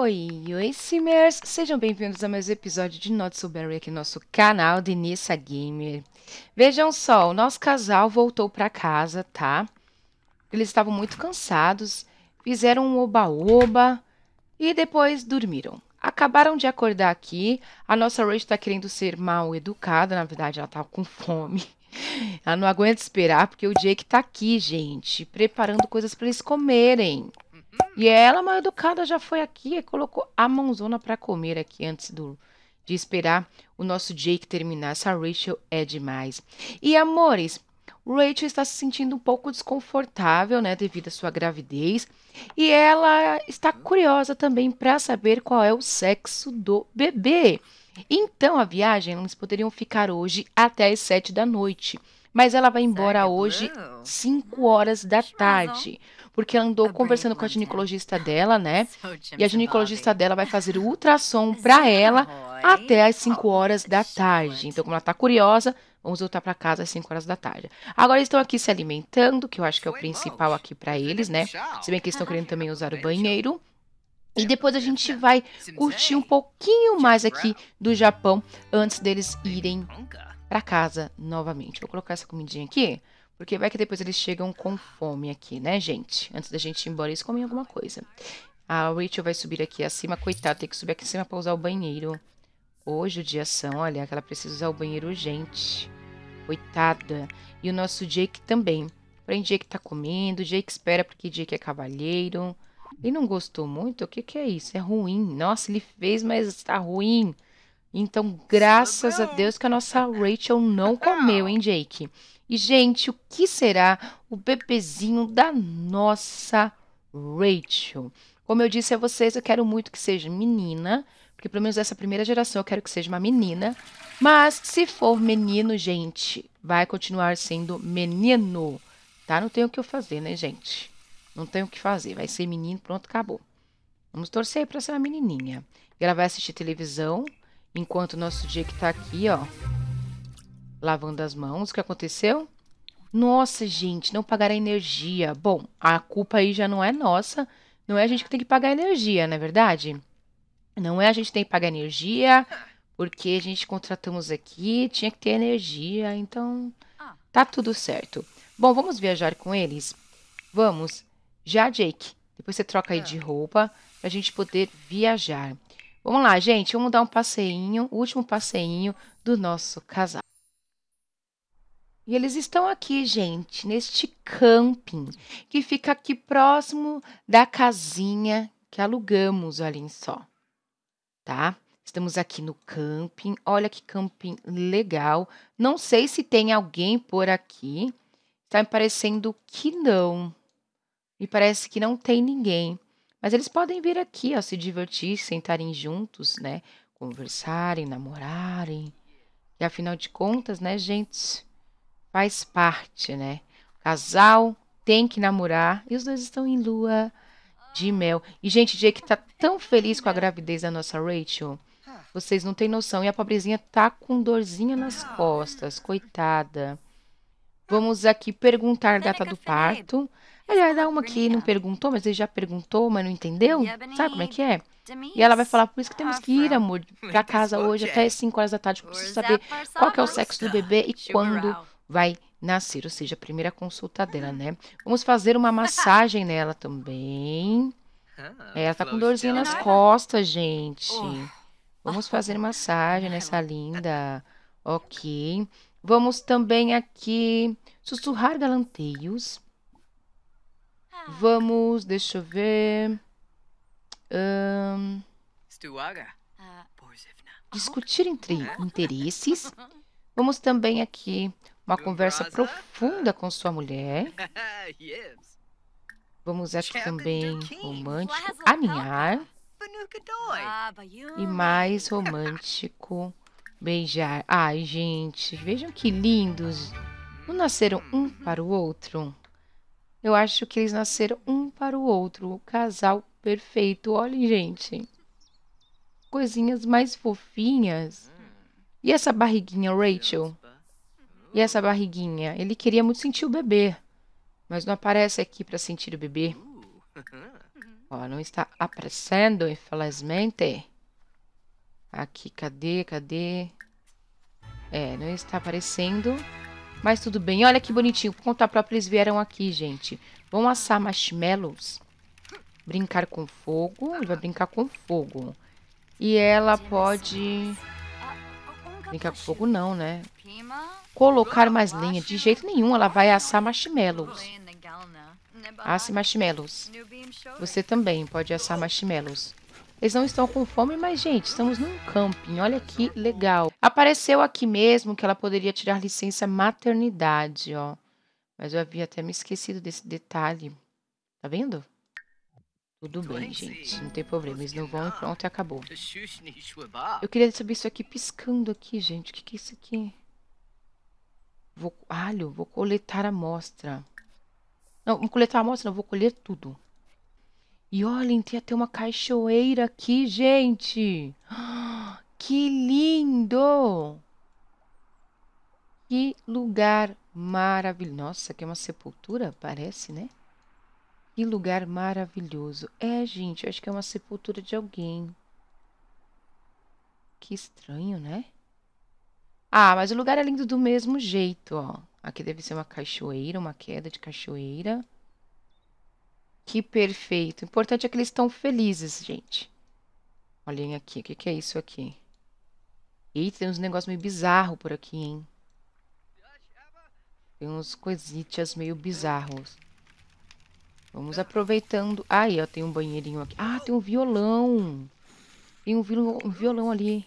Oi, oi Simmers! Sejam bem-vindos a mais um episódio de Not So Berry aqui no nosso canal de Nissa Gamer. Vejam só, o nosso casal voltou para casa, tá? Eles estavam muito cansados, fizeram um oba-oba e depois dormiram. Acabaram de acordar aqui, a nossa Rachel está querendo ser mal educada, na verdade ela está com fome. Ela não aguenta esperar porque o Jake tá aqui, gente, preparando coisas para eles comerem. E ela, mal educada, já foi aqui e colocou a mãozona para comer aqui antes do, de esperar o nosso Jake terminar. Essa Rachel é demais. E amores, Rachel está se sentindo um pouco desconfortável, né, devido à sua gravidez, e ela está curiosa também para saber qual é o sexo do bebê. Então, a viagem, eles poderiam ficar hoje até as sete da noite, mas ela vai embora hoje, 5 horas da hum, tarde porque ela andou conversando com a ginecologista dela, né? E a ginecologista dela vai fazer o ultrassom para ela até as 5 horas da tarde. Então, como ela está curiosa, vamos voltar para casa às 5 horas da tarde. Agora eles estão aqui se alimentando, que eu acho que é o principal aqui para eles, né? Se bem que eles estão querendo também usar o banheiro. E depois a gente vai curtir um pouquinho mais aqui do Japão antes deles irem para casa novamente. Vou colocar essa comidinha aqui. Porque vai que depois eles chegam com fome aqui, né, gente? Antes da gente ir embora, eles comem alguma coisa. A Rachel vai subir aqui acima. Coitada, tem que subir aqui em cima pra usar o banheiro. Hoje, o dia são, olha, que ela precisa usar o banheiro urgente. Coitada. E o nosso Jake também. Porém, Jake tá comendo. Jake espera porque Jake é cavalheiro. Ele não gostou muito? O que, que é isso? É ruim. Nossa, ele fez, mas está ruim. Então, graças a Deus que a nossa Rachel não comeu, hein, Jake? E, gente, o que será o bebezinho da nossa Rachel? Como eu disse a vocês, eu quero muito que seja menina, porque pelo menos dessa primeira geração eu quero que seja uma menina. Mas se for menino, gente, vai continuar sendo menino, tá? Não tem o que eu fazer, né, gente? Não tem o que fazer. Vai ser menino, pronto, acabou. Vamos torcer para ser uma menininha. E ela vai assistir televisão, enquanto o nosso dia que tá aqui, ó, lavando as mãos. O que aconteceu? Nossa, gente, não pagar a energia. Bom, a culpa aí já não é nossa. Não é a gente que tem que pagar a energia, não é verdade? Não é a gente que tem que pagar a energia, porque a gente contratamos aqui, tinha que ter energia, então tá tudo certo. Bom, vamos viajar com eles? Vamos. Já, Jake. Depois você troca aí de ah. roupa pra gente poder viajar. Vamos lá, gente. Vamos dar um passeinho, o último passeinho do nosso casal. E eles estão aqui, gente, neste camping que fica aqui próximo da casinha que alugamos, olhem só, tá? Estamos aqui no camping, olha que camping legal. Não sei se tem alguém por aqui, está me parecendo que não. Me parece que não tem ninguém. Mas eles podem vir aqui, ó, se divertir, sentarem juntos, né? Conversarem, namorarem. E afinal de contas, né, gente? faz parte, né? O casal tem que namorar e os dois estão em lua de mel. E, gente, Jake tá tão feliz com a gravidez da nossa Rachel. Vocês não têm noção. E a pobrezinha tá com dorzinha nas costas, coitada. Vamos aqui perguntar gata do parto. Aliás, vai dar uma que não perguntou, mas ele já perguntou, mas não entendeu. Sabe como é que é? E ela vai falar, por isso que temos que ir, amor, pra casa hoje até 5 horas da tarde. Eu preciso é saber qual é o sexo do bebê e quando vai nascer, ou seja, a primeira consulta dela, né? Vamos fazer uma massagem nela também. É, ela tá com dorzinha nas costas, gente. Oh. Vamos fazer massagem nessa linda. Ok. Vamos também aqui sussurrar galanteios. Ah. Vamos, deixa eu ver. Um, ah. é, discutir entre é? interesses. Vamos também aqui uma conversa profunda com sua mulher. Vamos aqui também romântico, aninhar. Ah, e mais romântico, beijar. Ai, gente, vejam que lindos. Não nasceram um uhum. para o outro? Eu acho que eles nasceram um para o outro. O casal perfeito. Olhem, gente. Coisinhas mais fofinhas. Hum. E essa barriguinha, Rachel? E essa barriguinha? Ele queria muito sentir o bebê, mas não aparece aqui para sentir o bebê. Uhum. Ó, não está aparecendo, infelizmente. Aqui, cadê, cadê? É, não está aparecendo. Mas tudo bem. Olha que bonitinho. Por conta própria, eles vieram aqui, gente. Vão assar marshmallows. Brincar com fogo. Ele vai brincar com fogo. E ela pode... Brincar com fogo não, né? colocar mais lenha. De jeito nenhum, ela vai assar marshmallows. Asse marshmallows. Você também pode assar marshmallows. Eles não estão com fome, mas, gente, estamos num camping. Olha que legal. Apareceu aqui mesmo que ela poderia tirar licença maternidade, ó. Mas eu havia até me esquecido desse detalhe. Tá vendo? Tudo bem, gente. Não tem problema. Eles não vão e pronto, acabou. Eu queria saber isso aqui piscando aqui, gente. O que, que é isso aqui? Vou, alho, vou coletar amostra. Não, vou coletar amostra, não, vou colher tudo. E olhem, tem até uma cachoeira aqui, gente. Que lindo! Que lugar maravilhoso. Nossa, aqui é uma sepultura, parece, né? Que lugar maravilhoso. É, gente, acho que é uma sepultura de alguém. Que estranho, né? Ah, mas o lugar é lindo do mesmo jeito, ó. Aqui deve ser uma cachoeira, uma queda de cachoeira. Que perfeito. O importante é que eles estão felizes, gente. Olhem aqui, o que, que é isso aqui? Eita, tem uns negócios meio bizarros por aqui, hein? Tem uns coisitas meio bizarros. Vamos aproveitando. Aí, ó, tem um banheirinho aqui. Ah, tem um violão. Tem um violão, um violão ali.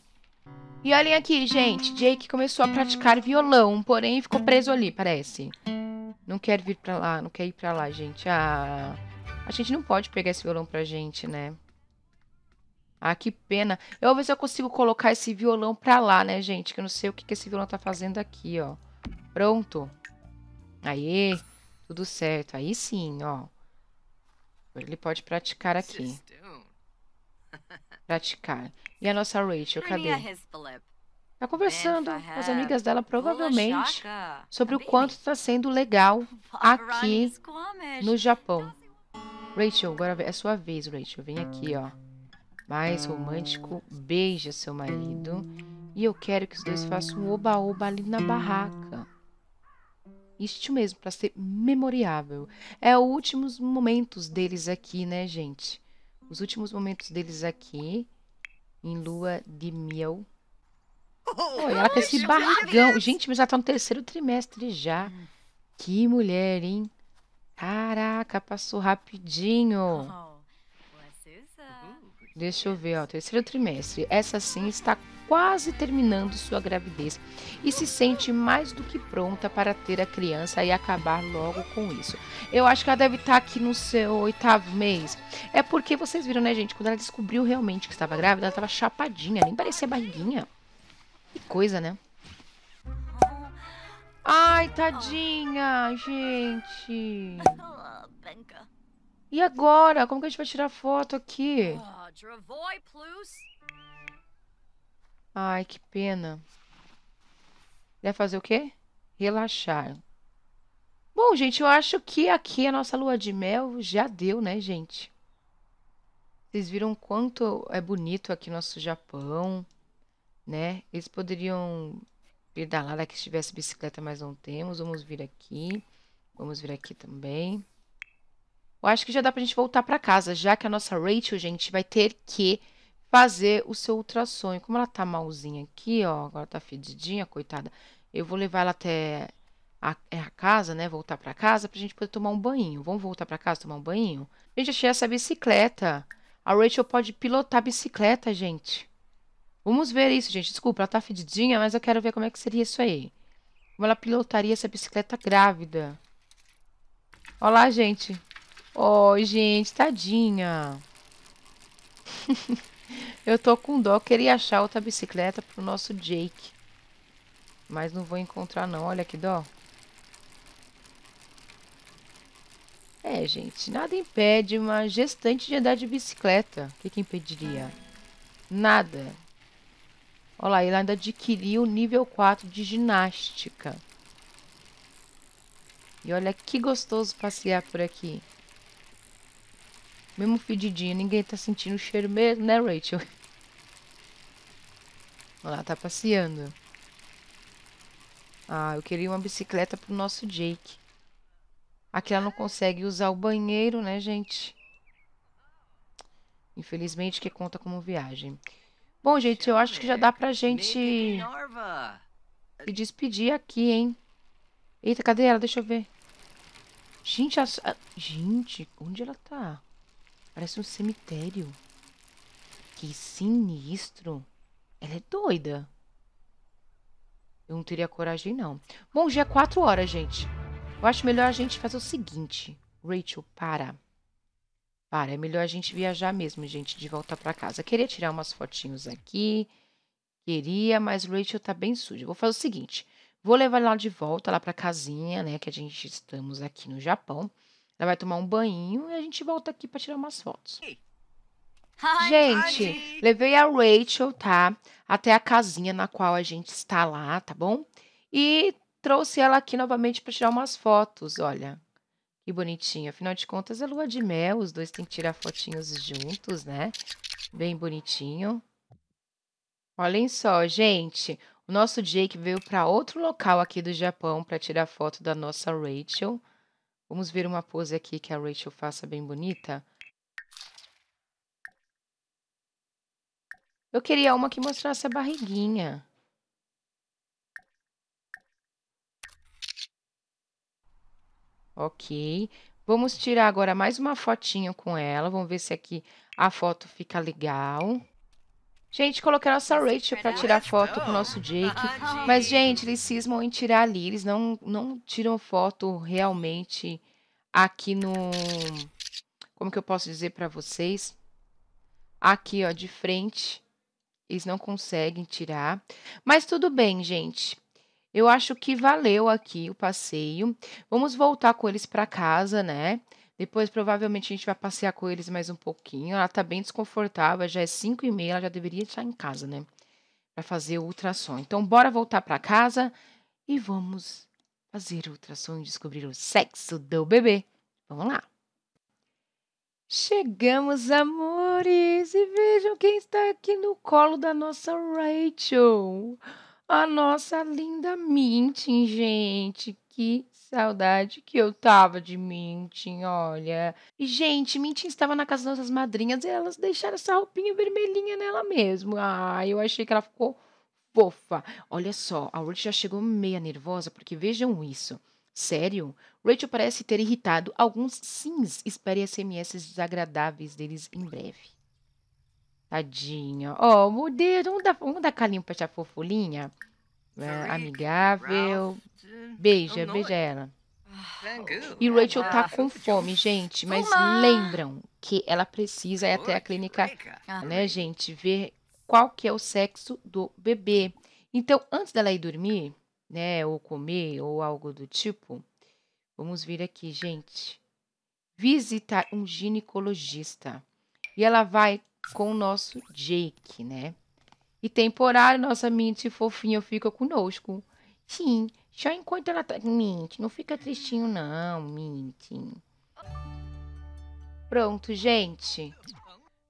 E olhem aqui, gente. Jake começou a praticar violão, porém ficou preso ali, parece. Não quer vir pra lá, não quer ir pra lá, gente. Ah, a gente não pode pegar esse violão pra gente, né? Ah, que pena. Eu vou ver se eu consigo colocar esse violão pra lá, né, gente? Que eu não sei o que, que esse violão tá fazendo aqui, ó. Pronto. Aê, tudo certo. Aí sim, ó. Ele pode praticar aqui. praticar. E a nossa Rachel, cadê? Tá conversando com as amigas dela, provavelmente, sobre o quanto está sendo legal aqui no Japão. Rachel, agora é sua vez, Rachel. Vem aqui, ó. Mais romântico, beija seu marido. E eu quero que os dois façam um oba-oba ali na barraca. Isto mesmo, para ser memoriável. É os últimos momentos deles aqui, né, gente? os últimos momentos deles aqui, em lua de miel. Oh, olha ela com esse barrigão. Gente, mas ela tá no terceiro trimestre já. Que mulher, hein? Caraca, passou rapidinho. Oh, Deixa eu ver, ó. Terceiro trimestre. Essa sim está quase terminando sua gravidez e se sente mais do que pronta para ter a criança e acabar logo com isso. Eu acho que ela deve estar tá aqui no seu oitavo mês. É porque vocês viram, né, gente? Quando ela descobriu realmente que estava grávida, ela estava chapadinha, nem parecia barriguinha. Que coisa, né? Ai, tadinha, gente. E agora? Como que a gente vai tirar foto aqui? Plus? Ai, que pena. Deve fazer o quê? Relaxar. Bom, gente, eu acho que aqui a nossa lua de mel já deu, né, gente? Vocês viram quanto é bonito aqui nosso Japão, né? Eles poderiam pedalar que tivesse bicicleta, mas não temos. Vamos vir aqui. Vamos vir aqui também. Eu acho que já dá pra gente voltar pra casa, já que a nossa Rachel, gente, vai ter que fazer o seu ultrassom. E como ela tá malzinha aqui, ó, agora tá fedidinha, coitada, eu vou levar ela até a, é a casa, né, voltar para casa pra gente poder tomar um banho. Vamos voltar para casa tomar um banho? Gente, achei essa bicicleta. A Rachel pode pilotar bicicleta, gente. Vamos ver isso, gente. Desculpa, ela tá fedidinha, mas eu quero ver como é que seria isso aí. Como ela pilotaria essa bicicleta grávida. Olá, gente. Oi, oh, gente, tadinha. Eu tô com dó, queria achar outra bicicleta pro nosso Jake. Mas não vou encontrar não, olha que dó. É, gente, nada impede uma gestante de andar de bicicleta. O que, que impediria? Nada. Olha lá, ele ainda adquiriu o nível 4 de ginástica. E olha que gostoso passear por aqui. Mesmo fedidinha, ninguém tá sentindo o cheiro mesmo, né, Rachel? Ela tá passeando. Ah, eu queria uma bicicleta pro nosso Jake. Aqui ela não consegue usar o banheiro, né, gente? Infelizmente, que conta como viagem. Bom, gente, eu acho que já dá pra gente se despedir aqui, hein? Eita, cadê ela? Deixa eu ver. Gente, a... gente, onde ela tá? Parece um cemitério. Que sinistro. Ela é doida. Eu não teria coragem, não. Bom, já é quatro horas, gente. Eu acho melhor a gente fazer o seguinte. Rachel, para. Para, é melhor a gente viajar mesmo, gente, de volta para casa. Queria tirar umas fotinhos aqui. Queria, mas Rachel tá bem suja. Vou fazer o seguinte. Vou levar ela de volta lá para casinha, né, que a gente estamos aqui no Japão. Ela vai tomar um banho e a gente volta aqui para tirar umas fotos. Gente, levei a Rachel, tá? Até a casinha na qual a gente está lá, tá bom? E trouxe ela aqui novamente para tirar umas fotos, olha. Que bonitinho. Afinal de contas, é lua de mel, os dois têm que tirar fotinhos juntos, né? Bem bonitinho. Olhem só, gente. O nosso Jake veio para outro local aqui do Japão para tirar foto da nossa Rachel. Vamos ver uma pose aqui que a Rachel faça bem bonita. Eu queria uma que mostrasse a barriguinha. Ok. Vamos tirar agora mais uma fotinha com ela. Vamos ver se aqui a foto fica legal. Legal. Gente, coloquei a nossa Rachel pra tirar foto com o nosso Jake. Mas, gente, eles cismam em tirar ali. Eles não, não tiram foto realmente aqui no... Como que eu posso dizer pra vocês? Aqui, ó, de frente. Eles não conseguem tirar. Mas tudo bem, gente. Eu acho que valeu aqui o passeio. Vamos voltar com eles pra casa, né? Depois, provavelmente, a gente vai passear com eles mais um pouquinho. Ela tá bem desconfortável, já é 5 e meia, ela já deveria estar em casa, né? Pra fazer o ultrassom. Então, bora voltar para casa e vamos fazer o ultrassom e descobrir o sexo do bebê. Vamos lá! Chegamos, amores! E vejam quem está aqui no colo da nossa Rachel. A nossa linda Mintin, gente que saudade que eu tava de Mintin, olha. E, gente, Mintin estava na casa das nossas madrinhas e elas deixaram essa roupinha vermelhinha nela mesmo. Ah, eu achei que ela ficou fofa. Olha só, a Ruth já chegou meia nervosa, porque vejam isso. Sério? Rachel parece ter irritado alguns sims. Espere SMS desagradáveis deles em breve. Tadinha. Oh, meu Deus, vamos dar, vamos dar carinho pra essa fofulinha? né, amigável. Beija, beija ela. Ah, e é Rachel tá com fome, gente, mas lembram que ela precisa ir até a clínica, ah. né, gente, ver qual que é o sexo do bebê. Então, antes dela ir dormir, né, ou comer ou algo do tipo, vamos vir aqui, gente, visitar um ginecologista. E ela vai com o nosso Jake, né? e temporário, nossa mente fofinha fica conosco. Sim, só enquanto ela tá. Mente, não fica tristinho, não, mente. Pronto, gente.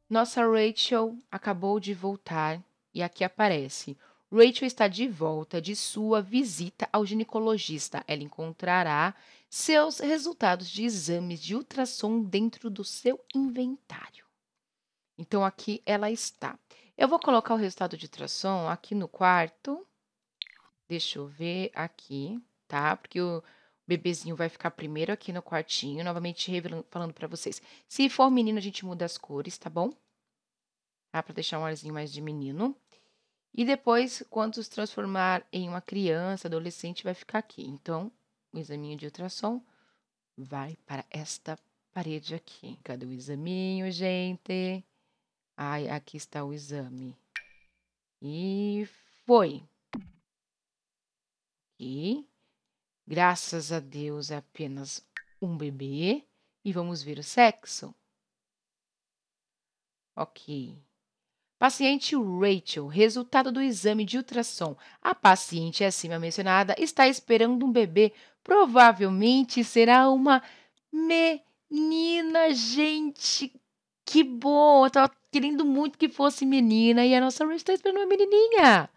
Nossa Rachel acabou de voltar e aqui aparece. Rachel está de volta de sua visita ao ginecologista. Ela encontrará seus resultados de exames de ultrassom dentro do seu inventário. Então aqui ela está. Eu vou colocar o resultado de ultrassom aqui no quarto. Deixa eu ver aqui, tá? Porque o bebezinho vai ficar primeiro aqui no quartinho, novamente falando para vocês. Se for menino, a gente muda as cores, tá bom? Tá? Para deixar um arzinho mais de menino. E depois, quando se transformar em uma criança, adolescente, vai ficar aqui. Então, o examinho de ultrassom vai para esta parede aqui. Cadê o examinho, gente? Ai, aqui está o exame. E foi. E graças a Deus é apenas um bebê. E vamos ver o sexo. Ok. Paciente Rachel, resultado do exame de ultrassom. A paciente é acima mencionada está esperando um bebê. Provavelmente será uma menina, gente. Que bom, eu tava querendo muito que fosse menina e a nossa Rose tá esperando uma menininha.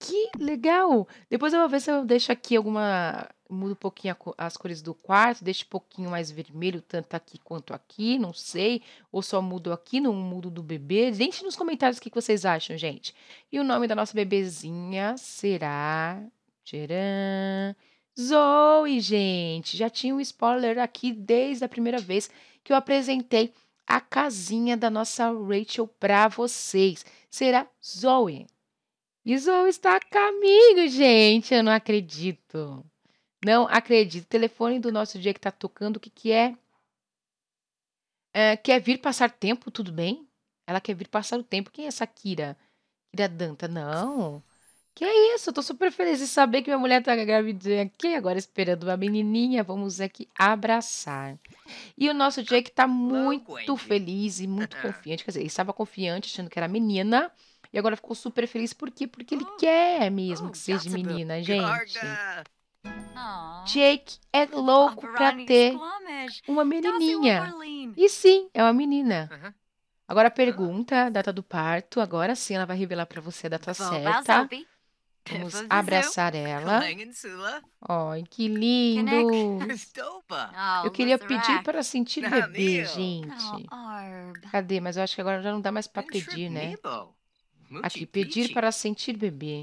Que legal! Depois eu vou ver se eu deixo aqui alguma. Mudo um pouquinho as cores do quarto, deixo um pouquinho mais vermelho, tanto aqui quanto aqui, não sei. Ou só mudo aqui, não mudo do bebê. Deixe nos comentários o que vocês acham, gente. E o nome da nossa bebezinha será. Tcharam! Zoe, gente! Já tinha um spoiler aqui desde a primeira vez que eu apresentei a casinha da nossa Rachel para vocês. Será Zoe. E Zoe está a caminho, gente. Eu não acredito. Não acredito. telefone do nosso dia que está tocando, o que, que é? é? Quer vir passar tempo, tudo bem? Ela quer vir passar o tempo. Quem é essa Kira? Kira Danta? Não. Que é isso, eu tô super feliz de saber que minha mulher tá grávida aqui, agora esperando uma menininha, vamos aqui abraçar. E o nosso Jake ah, tá muito feliz e muito ah. confiante, quer dizer, ele estava confiante achando que era menina, e agora ficou super feliz, por quê? Porque ele oh, quer mesmo oh, que seja menina, gente. Jake é louco pra ter uma menininha. E sim, é uma menina. Agora a ah. pergunta, data do parto, agora sim ela vai revelar pra você a data certa. É Vamos abraçar ela. Ai, que lindo! Eu queria pedir para sentir ah, bebê, gente. Cadê? Mas eu acho que agora já não dá mais para pedir, né? Aqui, pedir para sentir bebê.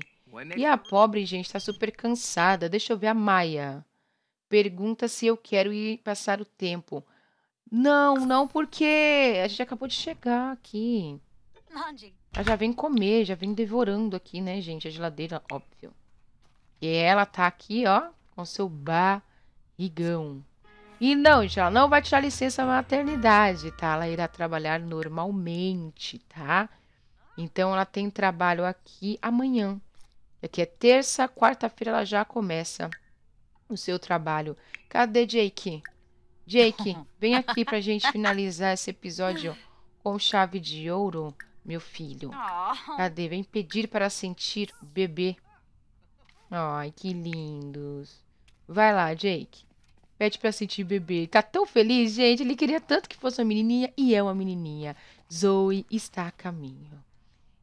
E a pobre, gente, está super cansada. Deixa eu ver a Maia. Pergunta se eu quero ir passar o tempo. Não, não, porque a gente acabou de chegar aqui. Ela já vem comer, já vem devorando aqui, né, gente? A geladeira, óbvio. E ela tá aqui, ó, com seu barrigão. E não, gente, ela não vai tirar licença maternidade, tá? Ela irá trabalhar normalmente, tá? Então, ela tem trabalho aqui amanhã. Aqui é terça, quarta-feira ela já começa o seu trabalho. Cadê Jake? Jake, vem aqui pra gente finalizar esse episódio com chave de ouro. Meu filho. Cadê? Vem pedir para sentir bebê. Ai, que lindos. Vai lá, Jake. Pede para sentir bebê. Ele tá tão feliz, gente. Ele queria tanto que fosse uma menininha e é uma menininha. Zoe está a caminho.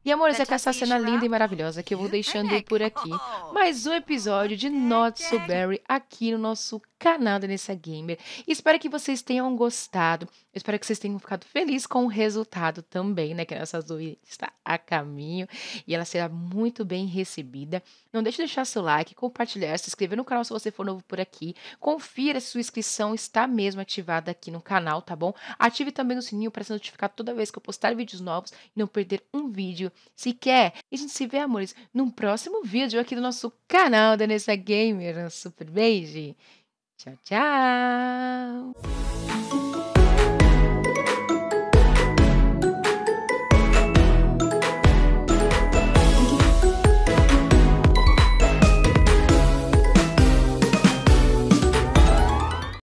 E, amores, é com essa cena linda e maravilhosa que eu vou deixando por aqui. Mais um episódio de Not So Berry aqui no nosso canal da Nessa Gamer. Espero que vocês tenham gostado. Espero que vocês tenham ficado felizes com o resultado também, né? Que a nossa Zoe está a caminho e ela será muito bem recebida. Não deixe de deixar seu like, compartilhar, se inscrever no canal se você for novo por aqui. Confira se sua inscrição está mesmo ativada aqui no canal, tá bom? Ative também o sininho para ser notificado toda vez que eu postar vídeos novos e não perder um vídeo sequer. E a gente se vê, amores, num próximo vídeo aqui do nosso canal da Nessa Gamer. Um super beijo! Tchau, tchau!